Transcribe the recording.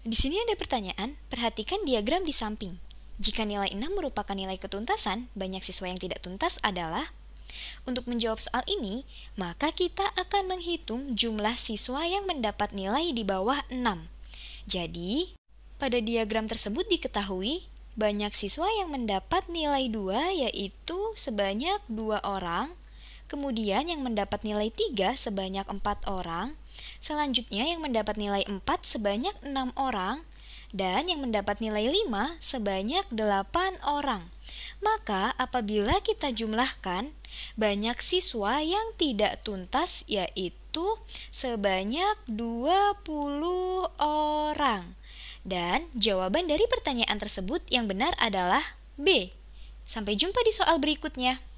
Di sini ada pertanyaan, perhatikan diagram di samping. Jika nilai 6 merupakan nilai ketuntasan, banyak siswa yang tidak tuntas adalah untuk menjawab soal ini, maka kita akan menghitung jumlah siswa yang mendapat nilai di bawah 6. Jadi, pada diagram tersebut diketahui banyak siswa yang mendapat nilai 2 yaitu sebanyak 2 orang kemudian yang mendapat nilai 3 sebanyak 4 orang, selanjutnya yang mendapat nilai 4 sebanyak 6 orang, dan yang mendapat nilai 5 sebanyak 8 orang. Maka apabila kita jumlahkan, banyak siswa yang tidak tuntas yaitu sebanyak 20 orang. Dan jawaban dari pertanyaan tersebut yang benar adalah B. Sampai jumpa di soal berikutnya.